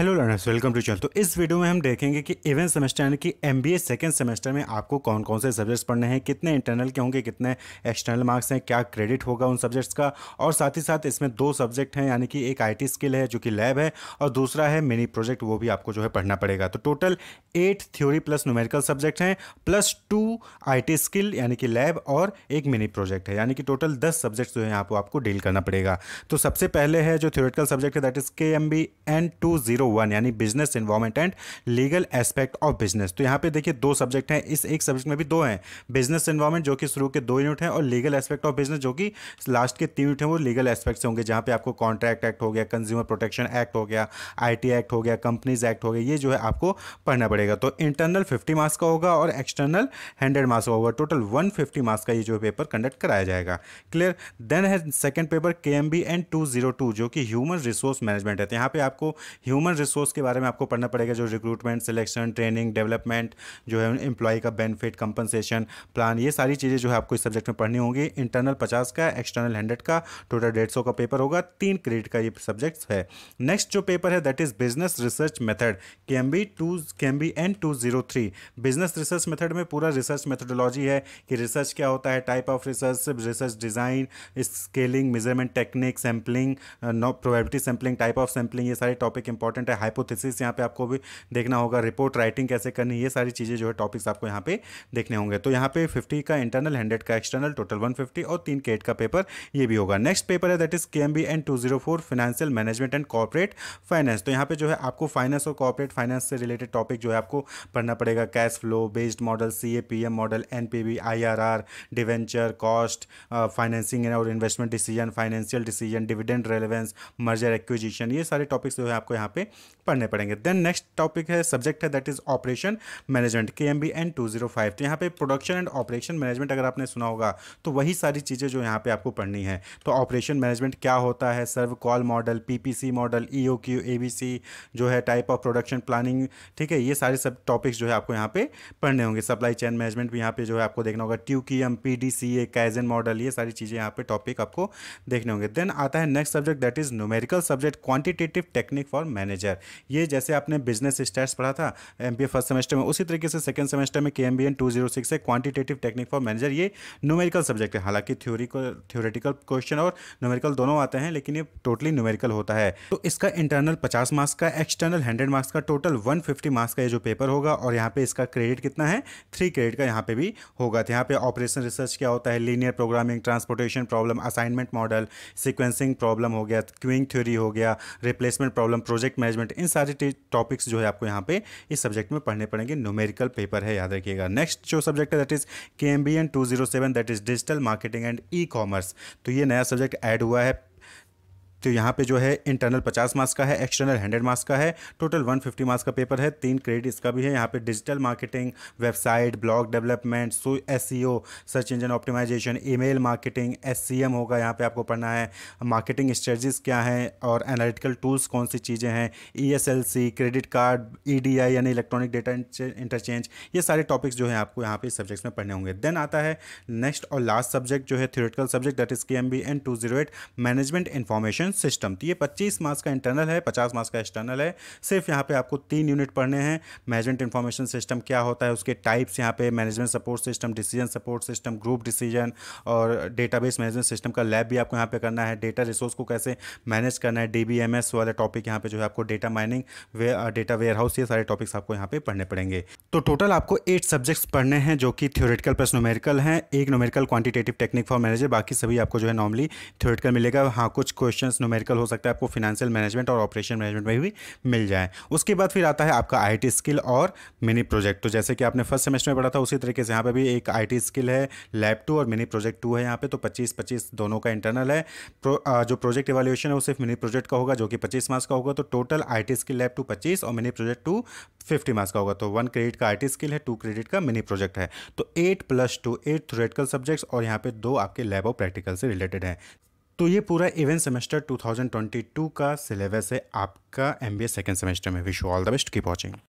hello learners welcome to channel तो इस video में हम देखेंगे कि इवन सेमेस्टर यानी कि M B A second semester में आपको कौन कौन से सब्जेक्ट्स पढ़ने हैं कितने इंटरनल के होंगे कितने एक्सटर्नल मार्क्स हैं क्या क्रेडिट होगा उन सब्जेक्ट्स का और साथ ही साथ इसमें दो सब्जेक्ट हैं यानी कि एक आई टी स्किल है जो कि लैब है और दूसरा है मिनी प्रोजेक्ट वो भी आपको जो है पढ़ना पड़ेगा तो total eight theory plus numerical subject हैं plus two I T skill यानी कि लैब और एक मिनी प्रोजेक्ट है यानी कि टोटल दस सब्जेक्ट्स जो है यहाँ आपको डील करना पड़ेगा तो सबसे पहले है जो थ्योरेटिकल सब्जेक्ट है that is K M B N two zero one यानी business environment and legal aspect of business तो यहाँ पे देखिए दो सब्जेक्ट हैं इस एक सब्जेक्ट में भी दो हैं बिजनेस इन्वायरमेंट जो कि शुरू के दो यूनिट हैं और लीगल एस्पेक्ट ऑफ बिजनेस जो कि लास्ट के तीन यूनिट हैं वो लीगल एस्पेक्ट से होंगे जहाँ पे आपको कॉन्ट्रैक्ट एक्ट हो गया कंज्यूमर प्रोटेक्शन एक्ट हो गया आई एक्ट हो गया कंपनीज एक्ट हो गया ये जो है आपको पढ़ना पड़ेगा तो इंटरनल फिफ्टी मार्क्स का होगा और एक्सटर्नल हंड्रेड मार्क्स का होगा टोटल वन मार्क्स का ये जो पेपर कंडक्ट कराया जाएगा क्लियर देन है second paper K M B N two zero two जो कि ह्यूमन रिसोर्स मैनेजमेंट है तो यहाँ पे आपको ह्यूमन ह्यूमन रिसोर्स के बारे में आपको पढ़ना पड़ेगा जो रिक्रूटमेंट सिलेक्शन ट्रेनिंग डेवलपमेंट जो है एम्प्लॉय का बेनिफिट कंपनसेशन प्लान ये सारी चीज़ें जो है आपको इस सब्जेक्ट में पढ़नी होंगी इंटरनल पचास का एक्सटर्नल हंड्रेड का टोटल डेढ़ सौ का पेपर होगा तीन क्रेडिट का ये सब्जेक्ट है नेक्स्ट जो पेपर है that is business research method K M B two K M B N two zero three business research method में पूरा रिसर्च मेथडोलॉजी है कि रिसर्च क्या होता है type of research research design scaling measurement technique sampling probability sampling type of sampling ये सारे topic important important है हाइपोथेसिस यहाँ पे आपको भी देखना होगा रिपोर्ट राइटिंग कैसे करनी ये सारी चीज़ें जो है टॉपिक्स आपको यहाँ पे देखने होंगे तो यहाँ पे 50 का इंटरनल 100 का एक्सटर्नल टोटल 150 और तीन केट का पेपर ये भी होगा नेक्स्ट पेपर है that is K M B N two zero four financial management and corporate finance तो यहाँ पे जो है आपको फाइनेंस और कॉर्पोरेट फाइनेंस से रिलेटेड टॉपिक जो है आपको पढ़ना पड़ेगा cash flow based model C A P M model N P V I R R debenture cost financing और investment decision financial decision dividend relevance merger acquisition ये सारे टॉपिक्स जो है आपको यहाँ पे पढ़ने पड़ेंगे देन नेक्स्ट टॉपिक है सब्जेक्ट है that is operation management K M B N two zero five तो यहाँ पे प्रोडक्शन एंड ऑपरेशन मैनेजमेंट अगर आपने सुना होगा तो वही सारी चीज़ें जो यहाँ पे आपको पढ़नी है तो ऑपरेशन मैनेजमेंट क्या होता है SERVQUAL model P P C model E O Q A B C जो है टाइप ऑफ प्रोडक्शन प्लानिंग ठीक है ये सारे सब टॉपिक्स जो है आपको यहाँ पे पढ़ने होंगे सप्लाई चैन मैनेजमेंट भी यहाँ पे जो है आपको देखना होगा TQM P D C A kaizen model ये सारी चीज़ें यहाँ पे टॉपिक आपको देखने होंगे देन आता है next subject that is numerical subject quantitative technique for manage manager ये जैसे आपने बिजनेस स्टैट्स पढ़ा था एम फर्स्ट सेमेस्टर में उसी तरीके से सेकेंड सेमेस्टर में K M B N two zero six है क्वान्टिटेटिव टेक्निक फॉर मैनेजर ये न्यूमेरिकल सब्जेक्ट है हालांकि थ्योरी को थ्योरेटिकल क्वेश्चन और न्यूमेरिकल दोनों आते हैं लेकिन ये टोटली न्यूमेरिकल होता है तो इसका इंटरनल पचास मार्क्स का एक्सटर्नल हंड्रेड मार्क्स का टोटल वन फिफ्टी मार्क्स का ये जो पेपर होगा और यहाँ पे इसका क्रेडिट कितना है थ्री क्रेडिट का यहाँ पे भी होगा तो यहाँ पे ऑपरेशन रिसर्च क्या होता है linear programming transportation problem assignment model sequencing problem हो गया क्विंग थ्योरी हो गया रिप्लेसमेंट प्रॉब्लम प्रोजेक्ट मैनेजमेंट इन सारे टॉपिक्स जो है आपको यहाँ पे इस सब्जेक्ट में पढ़ने पड़ेंगे न्यूमेरिकल पेपर है याद रखिएगा नेक्स्ट जो सब्जेक्ट है that is K M B N two zero seven that is digital marketing and e commerce तो ये नया सब्जेक्ट ऐड हुआ है तो यहाँ पे जो है इंटरनल 50 मार्क्स का है एक्सटर्नल 100 मार्क्स का है टोटल 150 मार्क्स का पेपर है तीन क्रेडिट इसका भी है यहाँ पे digital marketing website blog development so एस search engine optimization email marketing एस होगा यहाँ पे आपको पढ़ना है मार्केटिंग स्ट्रेटजीज क्या हैं और एनालिटिकल टूल्स कौन सी चीज़ें हैं ई क्रेडिट कार्ड ई यानी इलेक्ट्रॉनिक डेटा इंटरचेंज ये सारे टॉपिक्स जो है आपको यहाँ पे सब्जेक्ट्स में पढ़ने होंगे देन आता है नेक्स्ट और लास्ट सब्जेक्ट जो है theoretical subject that is K M B N two zero eight management information defence system तो ये पच्चीस मार्क्स का इंटरनल है पचास मार्क्स का एक्सटर्नल है सिर्फ यहाँ पे आपको तीन यूनिट पढ़ने हैं मैनेजमेंट इन्फॉर्मेशन सिस्टम क्या होता है उसके टाइप्स यहाँ पे management support system decision support system group decision और डेटाबेस मैनेजमेंट सिस्टम का लैब भी आपको यहाँ पे करना है डेटा रिसोर्स को कैसे मैनेज करना है डी वाले टॉपिक यहाँ पे जो है आपको data mining way, data warehouse ये सारे टॉपिक्स आपको यहाँ पे पढ़ने पड़ेंगे तो टोटल आपको एट सब्जेक्ट्स पढ़ने हैं जो कि थ्योरेटिकल प्लस नोमेरिकल हैं एक numerical quantitative technique for manager बाकी सभी आपको जो है नॉर्मली थ्योरेटिकल मिलेगा हाँ कुछ क्वेश्चन न्यूमेरिकल हो सकता है आपको फाइनेंशियल मैनेजमेंट और ऑपरेशन मैनेजमेंट में भी मिल जाए उसके बाद फिर आता है आपका आई स्किल और मिनी प्रोजेक्ट तो जैसे कि आपने फर्स्ट सेमेस्टर में पढ़ा था उसी तरीके से यहाँ पर भी एक आई स्किल है लैब टू और मिनी प्रोजेक्ट टू है यहाँ पे तो पच्चीस पच्चीस दोनों का इंटरनल है जो प्रोजेक्ट इवेल्यूशन है वो सिर्फ मिनी प्रोजेक्ट का होगा जो कि पच्चीस मार्क्स का होगा तो total I skill lab two पच्चीस और mini project two fifty marks का होगा तो वन क्रेडिट का आई स्किल है टू क्रेडिट का मिनी प्रोजेक्ट है तो eight plus two eight theoretical subjects और यहाँ पे दो आपके लैब और प्रैक्टिकल से रिलेटेड हैं तो ये पूरा इवेंट सेमेस्टर 2022 का सिलेबस है आपका एम बी सेकेंड सेमेस्टर में विश ऑल द बेस्ट की पहुंचेंगे